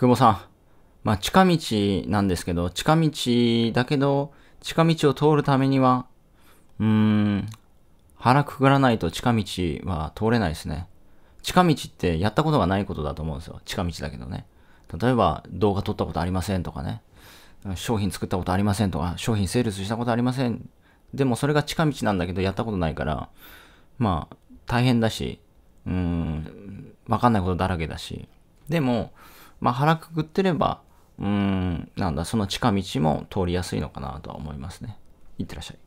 久保さん、まあ、近道なんですけど、近道だけど、近道を通るためには、うーん、腹くくらないと近道は通れないですね。近道ってやったことがないことだと思うんですよ。近道だけどね。例えば、動画撮ったことありませんとかね。商品作ったことありませんとか、商品セールスしたことありません。でもそれが近道なんだけど、やったことないから、まあ、大変だし、うーん、わかんないことだらけだし。でも、まあ、腹くくってれば、うん、なんだ、その近道も通りやすいのかなとは思いますね。いってらっしゃい。